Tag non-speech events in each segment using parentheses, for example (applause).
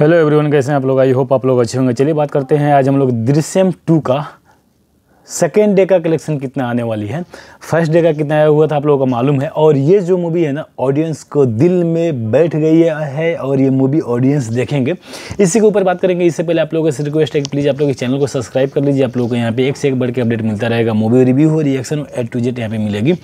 hello everyone कैसे हैं आप लोग आई होप आप लोग अच्छे होंगे चलिए बात करते हैं आज हम लोग दृश्यम टू का सेकेंड डे का कलेक्शन कितना आने वाली है फर्स्ट डे का कितना आया हुआ था आप लोगों को मालूम है और ये जो मूवी है ना ऑडियंस को दिल में बैठ गई है और ये मूवी ऑडियंस देखेंगे इसी के ऊपर बात करेंगे इससे पहले आप लोगों से रिक्वेस्ट है कि प्लीज़ आप लोग इस चैनल को सब्सक्राइब कर लीजिए आप लोगों को यहाँ पे एक से एक बढ़ के अपडेट मिलता रहेगा मूवी रिव्यू हो रिएक्शन एड टू जेड यहाँ पर मिलेगी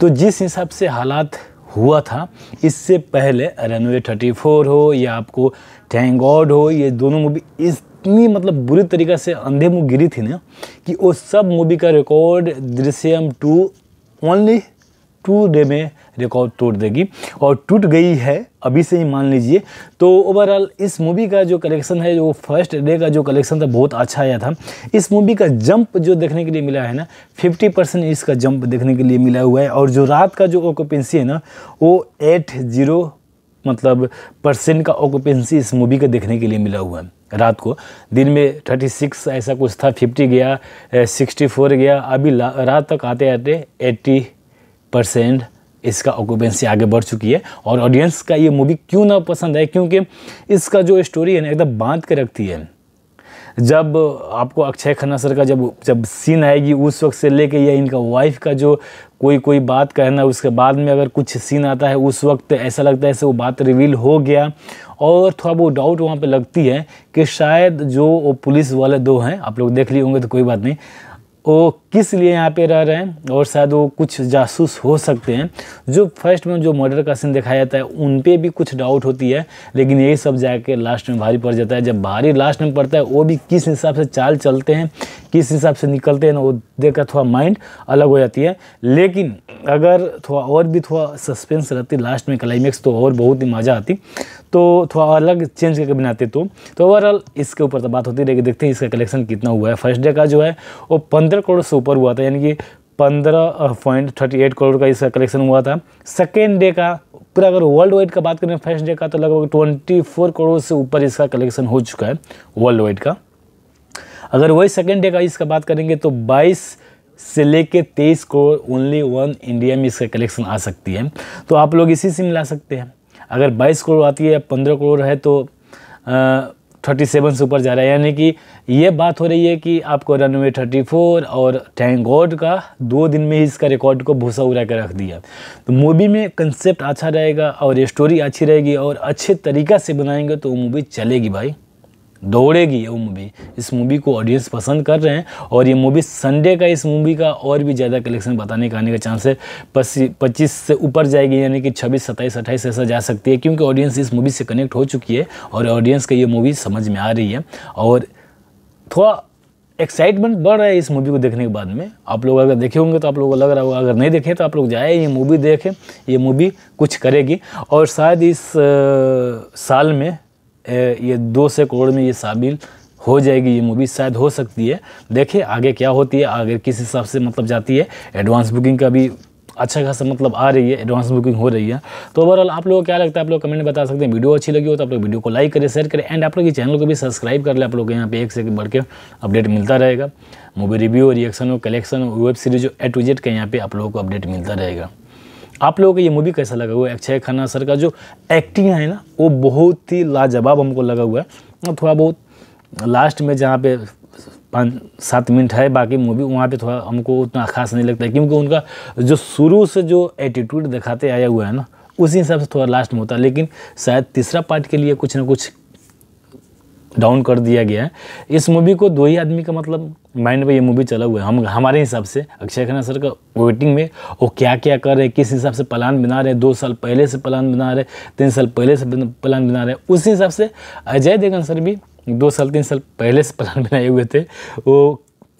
तो जिस हिसाब से हालात हुआ था इससे पहले रनवे थर्टी फोर हो या आपको थैंक गॉड हो ये दोनों मूवी इतनी मतलब बुरी तरीक़े से अंधे मुँह गिरी थी ना कि वो सब मूवी का record Drishyam two only two day में रिकॉर्ड तोड़ देगी और टूट गई है अभी से ही मान लीजिए तो ओवरऑल इस मूवी का जो कलेक्शन है जो फर्स्ट डे का जो कलेक्शन था बहुत अच्छा आया था इस मूवी का जंप जो देखने के लिए मिला है ना 50 परसेंट इसका जंप देखने के लिए मिला हुआ है और जो रात का जो ऑक्यूपेंसी है ना वो एट जीरो मतलब परसेंट का ऑक्यूपेंसी इस मूवी का देखने के लिए मिला हुआ है रात को दिन में थर्टी सिक्स ऐसा कुछ था फिफ्टी गया सिक्सटी फोर गया अभी रात तक आते आते एट्टी परसेंट इसका ऑक्यूपेंसी आगे बढ़ चुकी है और ऑडियंस का ये मूवी क्यों ना पसंद है क्योंकि इसका जो स्टोरी है ना एकदम बांध के रखती है जब आपको अक्षय खन्ना सर का जब जब सीन आएगी उस वक्त से लेके या इनका वाइफ का जो कोई कोई बात कहना उसके बाद में अगर कुछ सीन आता है उस वक्त ऐसा लगता है ऐसे वो बात रिवील हो गया और थोड़ा वो डाउट वहाँ पे लगती है कि शायद जो वो पुलिस वाले दो हैं आप लोग देख लिए होंगे तो कोई बात नहीं वो किस लिए यहाँ पे रह रहे हैं और शायद वो कुछ जासूस हो सकते हैं जो फर्स्ट में जो मर्डर का सीन दिखाया जाता है उन पर भी कुछ डाउट होती है लेकिन यही सब जाके लास्ट में भारी पड़ जाता है जब भारी लास्ट में पड़ता है वो भी किस हिसाब से चाल चलते हैं किस हिसाब से निकलते हैं ना वो देखकर थोड़ा माइंड अलग हो जाती है लेकिन अगर थोड़ा और भी थोड़ा सस्पेंस रहती लास्ट में क्लाइमैक्स तो और बहुत ही मज़ा आती तो थोड़ा अलग चेंज करके बनाते तो ओवरऑल तो इसके ऊपर तो बात होती लेकिन देखते हैं इसका कलेक्शन कितना हुआ है फर्स्ट डे का जो है वो पंद्रह पंद्रह करोड़ से ऊपर हुआ था यानी कि पंद्रह पॉइंट थर्टी एट करोड़ का इसका कलेक्शन हुआ था सेकेंड डे का पूरा अगर वर्ल्ड वाइड का बात करें फर्स्ट डे का तो लगभग ट्वेंटी फोर करोड़ से ऊपर इसका कलेक्शन हो चुका है वर्ल्ड वाइड का अगर वही सेकेंड डे का इसका बात करेंगे तो बाईस से लेके तेईस करोड़ ओनली वन इंडिया में इसका कलेक्शन आ सकती है तो आप लोग इसी से मिला सकते हैं अगर बाईस करोड़ आती है या पंद्रह करोड़ है तो आ, थर्टी सेवन से ऊपर जा रहा है यानी कि ये बात हो रही है कि आपको रनवे थर्टी फोर और टैंक गॉड का दो दिन में ही इसका रिकॉर्ड को भूसा उड़ा कर रख दिया तो मूवी में कंसेप्ट अच्छा रहेगा और स्टोरी अच्छी रहेगी और अच्छे तरीक़ा से बनाएंगे तो मूवी चलेगी भाई दौड़ेगी ये मूवी इस मूवी को ऑडियंस पसंद कर रहे हैं और ये मूवी संडे का इस मूवी का और भी ज़्यादा कलेक्शन बताने का आने का चांस है पच्चीस से ऊपर जाएगी यानी कि छब्बीस सत्ताईस अट्ठाईस ऐसा जा सकती है क्योंकि ऑडियंस इस मूवी से कनेक्ट हो चुकी है और ऑडियंस का ये मूवी समझ में आ रही है और थोड़ा एक्साइटमेंट बढ़ रहा है इस मूवी को देखने के बाद में आप लोग अगर देखे होंगे तो आप लोगों को लग रहा होगा अगर नहीं देखें तो आप लोग जाए ये मूवी देखें ये मूवी कुछ करेगी और शायद इस साल में ये दो से करोड़ में ये शामिल हो जाएगी ये मूवी शायद हो सकती है देखिए आगे क्या होती है आगे किस हिसाब से मतलब जाती है एडवांस बुकिंग का भी अच्छा खासा मतलब आ रही है एडवांस बुकिंग हो रही है तो ओवरऑल आप लोगों को क्या लगता है आप लोग कमेंट में बता सकते हैं वीडियो अच्छी लगी हो तो आप लोग वीडियो को लाइक करें शेयर करें एंड आप लोग ये चैनल को भी सब्सक्राइब कर लें आप लोग यहाँ पे एक से एक बढ़ के अपडेट मिलता रहेगा मूवी रिव्यू रिएक्शन हो कलेक्शन हो वेब सीरीज हो ए टू जेड का यहाँ पे आप लोगों को अपडेट मिलता रहेगा आप लोगों को ये मूवी कैसा लगा हुआ है अक्षय खन्ना सर का जो एक्टिंग है ना वो बहुत ही लाजवाब हमको लगा हुआ है थोड़ा बहुत लास्ट में जहाँ पे पाँच सात मिनट है बाकी मूवी वहाँ पे थोड़ा हमको उतना खास नहीं लगता है क्योंकि उनका जो शुरू से जो एटीट्यूड दिखाते आया हुआ है ना उसी हिसाब से थोड़ा लास्ट में होता है लेकिन शायद तीसरा पार्ट के लिए कुछ ना कुछ डाउन कर दिया गया है इस मूवी को दो ही आदमी का मतलब माइंड में ये मूवी चला हुआ है हम हमारे हिसाब से अक्षय खन्ना सर का वेटिंग में वो क्या क्या कर रहे हैं किस हिसाब से प्लान बना रहे हैं दो साल पहले से प्लान बना रहे तीन साल पहले से प्लान बना रहे हैं उस हिसाब से अजय देवगन सर भी दो साल तीन साल पहले से प्लान (laughs) बनाए हुए थे वो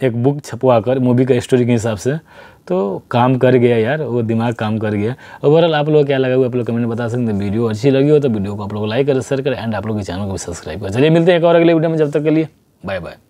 एक बुक छपवा कर मूवी का स्टोरी के हिसाब से तो काम कर गया यार वो दिमाग काम कर गया ओवरऑल आप लोग क्या लगा हुआ आप लोग कमेंट बता सकते हैं वीडियो अच्छी लगी हो तो वीडियो को आप लोग लाइक करें शेयर करें एंड आप लोग के चैनल को भी सब्सक्राइब करें चलिए मिलते हैं एक और अगले वीडियो में जब तक के लिए बाय बाय